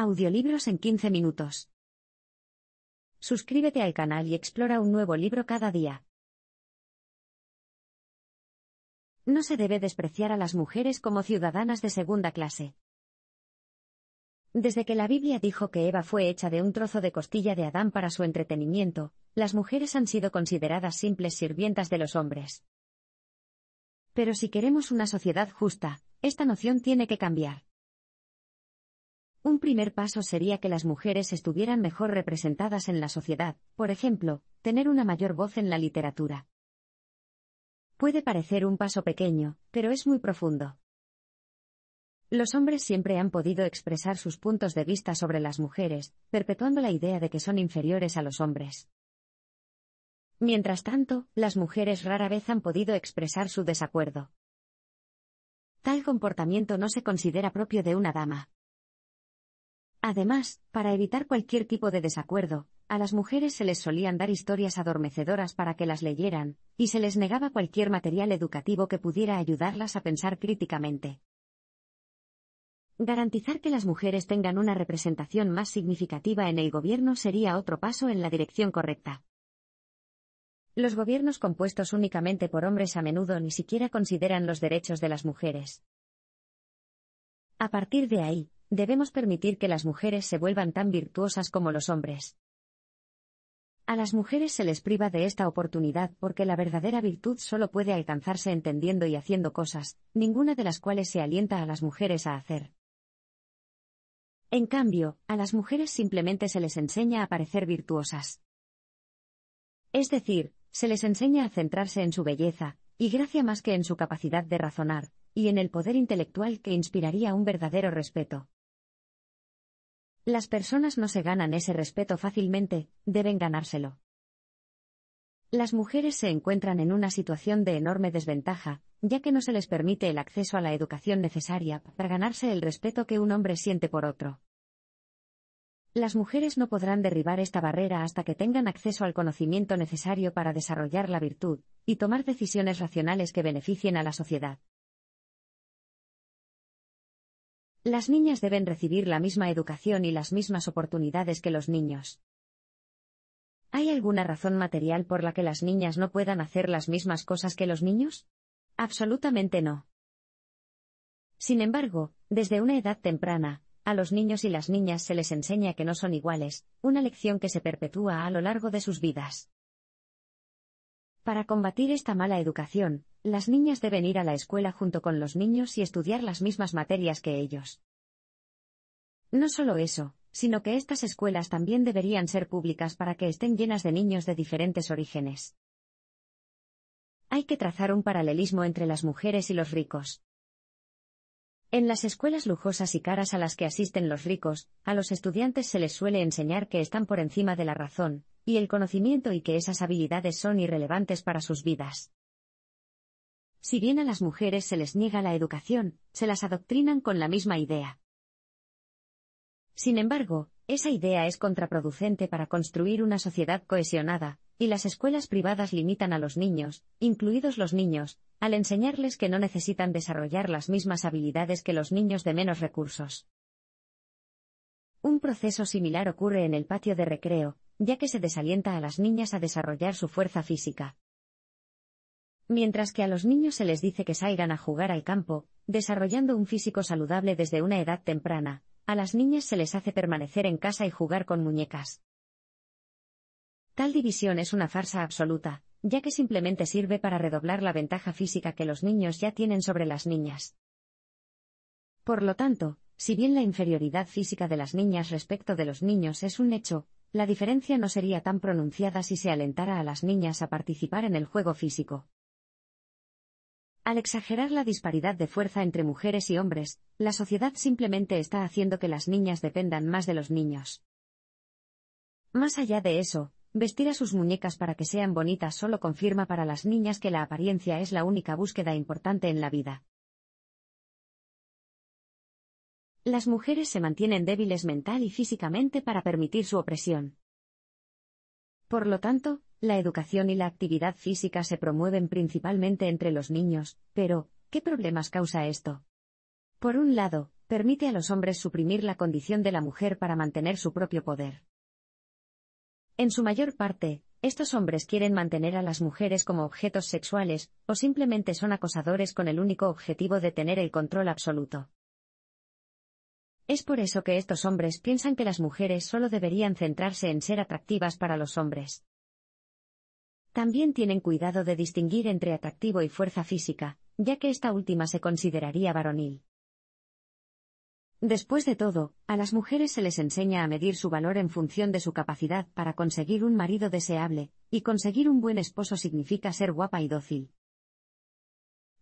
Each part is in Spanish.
Audiolibros en 15 minutos. Suscríbete al canal y explora un nuevo libro cada día. No se debe despreciar a las mujeres como ciudadanas de segunda clase. Desde que la Biblia dijo que Eva fue hecha de un trozo de costilla de Adán para su entretenimiento, las mujeres han sido consideradas simples sirvientas de los hombres. Pero si queremos una sociedad justa, esta noción tiene que cambiar. Un primer paso sería que las mujeres estuvieran mejor representadas en la sociedad, por ejemplo, tener una mayor voz en la literatura. Puede parecer un paso pequeño, pero es muy profundo. Los hombres siempre han podido expresar sus puntos de vista sobre las mujeres, perpetuando la idea de que son inferiores a los hombres. Mientras tanto, las mujeres rara vez han podido expresar su desacuerdo. Tal comportamiento no se considera propio de una dama. Además, para evitar cualquier tipo de desacuerdo, a las mujeres se les solían dar historias adormecedoras para que las leyeran, y se les negaba cualquier material educativo que pudiera ayudarlas a pensar críticamente. Garantizar que las mujeres tengan una representación más significativa en el gobierno sería otro paso en la dirección correcta. Los gobiernos compuestos únicamente por hombres a menudo ni siquiera consideran los derechos de las mujeres. A partir de ahí, Debemos permitir que las mujeres se vuelvan tan virtuosas como los hombres. A las mujeres se les priva de esta oportunidad porque la verdadera virtud solo puede alcanzarse entendiendo y haciendo cosas, ninguna de las cuales se alienta a las mujeres a hacer. En cambio, a las mujeres simplemente se les enseña a parecer virtuosas. Es decir, se les enseña a centrarse en su belleza, y gracia más que en su capacidad de razonar, y en el poder intelectual que inspiraría un verdadero respeto. Las personas no se ganan ese respeto fácilmente, deben ganárselo. Las mujeres se encuentran en una situación de enorme desventaja, ya que no se les permite el acceso a la educación necesaria para ganarse el respeto que un hombre siente por otro. Las mujeres no podrán derribar esta barrera hasta que tengan acceso al conocimiento necesario para desarrollar la virtud, y tomar decisiones racionales que beneficien a la sociedad. Las niñas deben recibir la misma educación y las mismas oportunidades que los niños. ¿Hay alguna razón material por la que las niñas no puedan hacer las mismas cosas que los niños? Absolutamente no. Sin embargo, desde una edad temprana, a los niños y las niñas se les enseña que no son iguales, una lección que se perpetúa a lo largo de sus vidas. Para combatir esta mala educación, las niñas deben ir a la escuela junto con los niños y estudiar las mismas materias que ellos. No solo eso, sino que estas escuelas también deberían ser públicas para que estén llenas de niños de diferentes orígenes. Hay que trazar un paralelismo entre las mujeres y los ricos. En las escuelas lujosas y caras a las que asisten los ricos, a los estudiantes se les suele enseñar que están por encima de la razón, y el conocimiento y que esas habilidades son irrelevantes para sus vidas. Si bien a las mujeres se les niega la educación, se las adoctrinan con la misma idea. Sin embargo, esa idea es contraproducente para construir una sociedad cohesionada, y las escuelas privadas limitan a los niños, incluidos los niños, al enseñarles que no necesitan desarrollar las mismas habilidades que los niños de menos recursos. Un proceso similar ocurre en el patio de recreo, ya que se desalienta a las niñas a desarrollar su fuerza física. Mientras que a los niños se les dice que salgan a jugar al campo, desarrollando un físico saludable desde una edad temprana, a las niñas se les hace permanecer en casa y jugar con muñecas. Tal división es una farsa absoluta, ya que simplemente sirve para redoblar la ventaja física que los niños ya tienen sobre las niñas. Por lo tanto, si bien la inferioridad física de las niñas respecto de los niños es un hecho, la diferencia no sería tan pronunciada si se alentara a las niñas a participar en el juego físico. Al exagerar la disparidad de fuerza entre mujeres y hombres, la sociedad simplemente está haciendo que las niñas dependan más de los niños. Más allá de eso, vestir a sus muñecas para que sean bonitas solo confirma para las niñas que la apariencia es la única búsqueda importante en la vida. las mujeres se mantienen débiles mental y físicamente para permitir su opresión. Por lo tanto, la educación y la actividad física se promueven principalmente entre los niños, pero, ¿qué problemas causa esto? Por un lado, permite a los hombres suprimir la condición de la mujer para mantener su propio poder. En su mayor parte, estos hombres quieren mantener a las mujeres como objetos sexuales, o simplemente son acosadores con el único objetivo de tener el control absoluto. Es por eso que estos hombres piensan que las mujeres solo deberían centrarse en ser atractivas para los hombres. También tienen cuidado de distinguir entre atractivo y fuerza física, ya que esta última se consideraría varonil. Después de todo, a las mujeres se les enseña a medir su valor en función de su capacidad para conseguir un marido deseable, y conseguir un buen esposo significa ser guapa y dócil.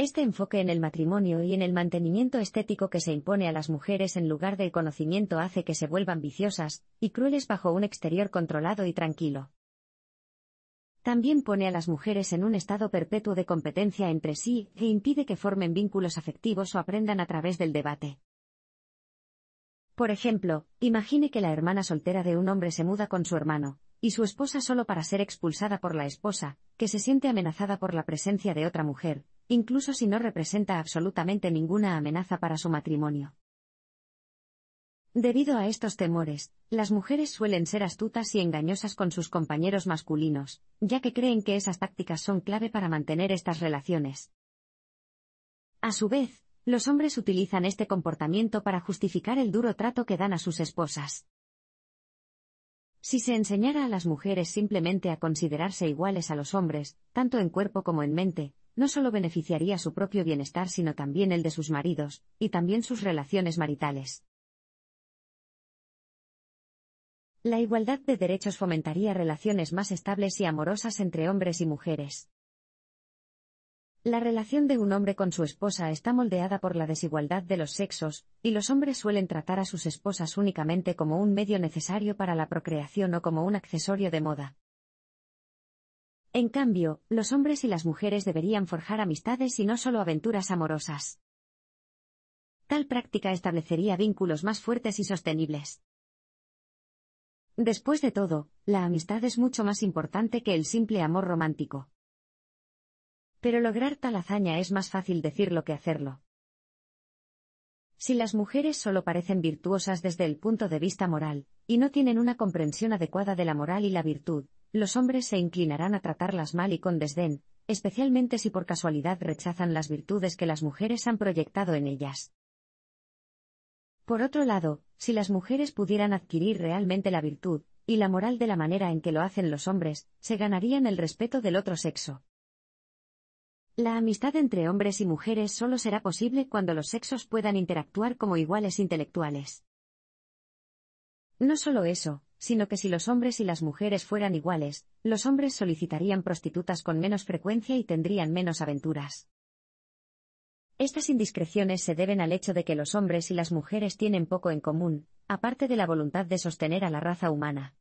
Este enfoque en el matrimonio y en el mantenimiento estético que se impone a las mujeres en lugar del conocimiento hace que se vuelvan viciosas y crueles bajo un exterior controlado y tranquilo. También pone a las mujeres en un estado perpetuo de competencia entre sí e impide que formen vínculos afectivos o aprendan a través del debate. Por ejemplo, imagine que la hermana soltera de un hombre se muda con su hermano, y su esposa solo para ser expulsada por la esposa, que se siente amenazada por la presencia de otra mujer, incluso si no representa absolutamente ninguna amenaza para su matrimonio. Debido a estos temores, las mujeres suelen ser astutas y engañosas con sus compañeros masculinos, ya que creen que esas tácticas son clave para mantener estas relaciones. A su vez, los hombres utilizan este comportamiento para justificar el duro trato que dan a sus esposas. Si se enseñara a las mujeres simplemente a considerarse iguales a los hombres, tanto en cuerpo como en mente, no solo beneficiaría su propio bienestar sino también el de sus maridos, y también sus relaciones maritales. La igualdad de derechos fomentaría relaciones más estables y amorosas entre hombres y mujeres. La relación de un hombre con su esposa está moldeada por la desigualdad de los sexos, y los hombres suelen tratar a sus esposas únicamente como un medio necesario para la procreación o como un accesorio de moda. En cambio, los hombres y las mujeres deberían forjar amistades y no solo aventuras amorosas. Tal práctica establecería vínculos más fuertes y sostenibles. Después de todo, la amistad es mucho más importante que el simple amor romántico. Pero lograr tal hazaña es más fácil decirlo que hacerlo. Si las mujeres solo parecen virtuosas desde el punto de vista moral, y no tienen una comprensión adecuada de la moral y la virtud, los hombres se inclinarán a tratarlas mal y con desdén, especialmente si por casualidad rechazan las virtudes que las mujeres han proyectado en ellas. Por otro lado, si las mujeres pudieran adquirir realmente la virtud, y la moral de la manera en que lo hacen los hombres, se ganarían el respeto del otro sexo. La amistad entre hombres y mujeres solo será posible cuando los sexos puedan interactuar como iguales intelectuales. No solo eso, sino que si los hombres y las mujeres fueran iguales, los hombres solicitarían prostitutas con menos frecuencia y tendrían menos aventuras. Estas indiscreciones se deben al hecho de que los hombres y las mujeres tienen poco en común, aparte de la voluntad de sostener a la raza humana.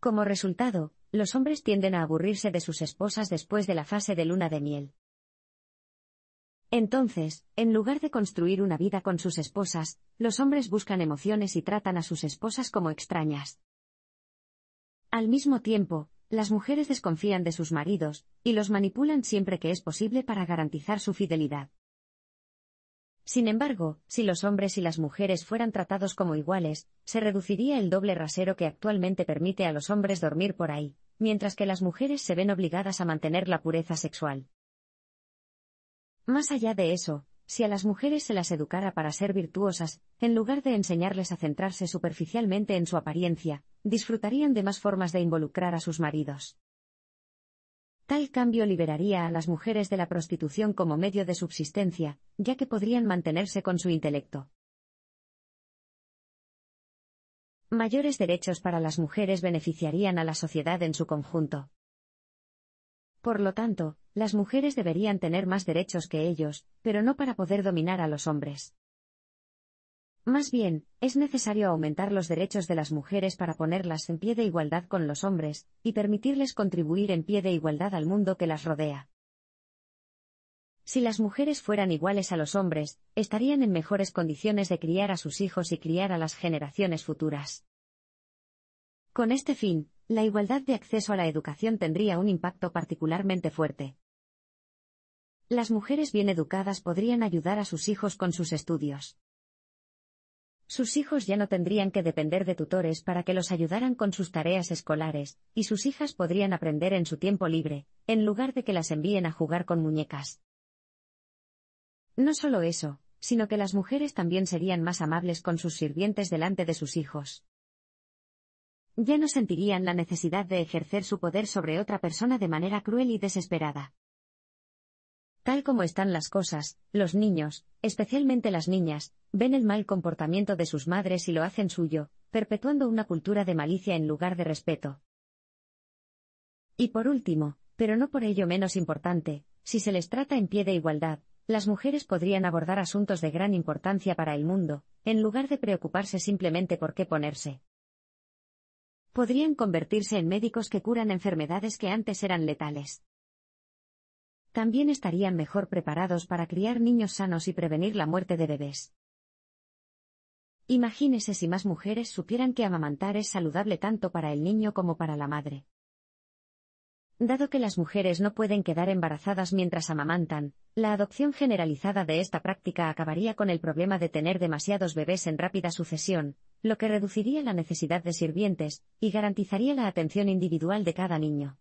Como resultado, los hombres tienden a aburrirse de sus esposas después de la fase de luna de miel. Entonces, en lugar de construir una vida con sus esposas, los hombres buscan emociones y tratan a sus esposas como extrañas. Al mismo tiempo, las mujeres desconfían de sus maridos, y los manipulan siempre que es posible para garantizar su fidelidad. Sin embargo, si los hombres y las mujeres fueran tratados como iguales, se reduciría el doble rasero que actualmente permite a los hombres dormir por ahí, mientras que las mujeres se ven obligadas a mantener la pureza sexual. Más allá de eso, si a las mujeres se las educara para ser virtuosas, en lugar de enseñarles a centrarse superficialmente en su apariencia, disfrutarían de más formas de involucrar a sus maridos. Tal cambio liberaría a las mujeres de la prostitución como medio de subsistencia, ya que podrían mantenerse con su intelecto. Mayores derechos para las mujeres beneficiarían a la sociedad en su conjunto. Por lo tanto, las mujeres deberían tener más derechos que ellos, pero no para poder dominar a los hombres. Más bien, es necesario aumentar los derechos de las mujeres para ponerlas en pie de igualdad con los hombres, y permitirles contribuir en pie de igualdad al mundo que las rodea. Si las mujeres fueran iguales a los hombres, estarían en mejores condiciones de criar a sus hijos y criar a las generaciones futuras. Con este fin, la igualdad de acceso a la educación tendría un impacto particularmente fuerte. Las mujeres bien educadas podrían ayudar a sus hijos con sus estudios. Sus hijos ya no tendrían que depender de tutores para que los ayudaran con sus tareas escolares, y sus hijas podrían aprender en su tiempo libre, en lugar de que las envíen a jugar con muñecas. No solo eso, sino que las mujeres también serían más amables con sus sirvientes delante de sus hijos. Ya no sentirían la necesidad de ejercer su poder sobre otra persona de manera cruel y desesperada. Tal como están las cosas, los niños, especialmente las niñas, ven el mal comportamiento de sus madres y lo hacen suyo, perpetuando una cultura de malicia en lugar de respeto. Y por último, pero no por ello menos importante, si se les trata en pie de igualdad, las mujeres podrían abordar asuntos de gran importancia para el mundo, en lugar de preocuparse simplemente por qué ponerse. Podrían convertirse en médicos que curan enfermedades que antes eran letales también estarían mejor preparados para criar niños sanos y prevenir la muerte de bebés. Imagínese si más mujeres supieran que amamantar es saludable tanto para el niño como para la madre. Dado que las mujeres no pueden quedar embarazadas mientras amamantan, la adopción generalizada de esta práctica acabaría con el problema de tener demasiados bebés en rápida sucesión, lo que reduciría la necesidad de sirvientes, y garantizaría la atención individual de cada niño.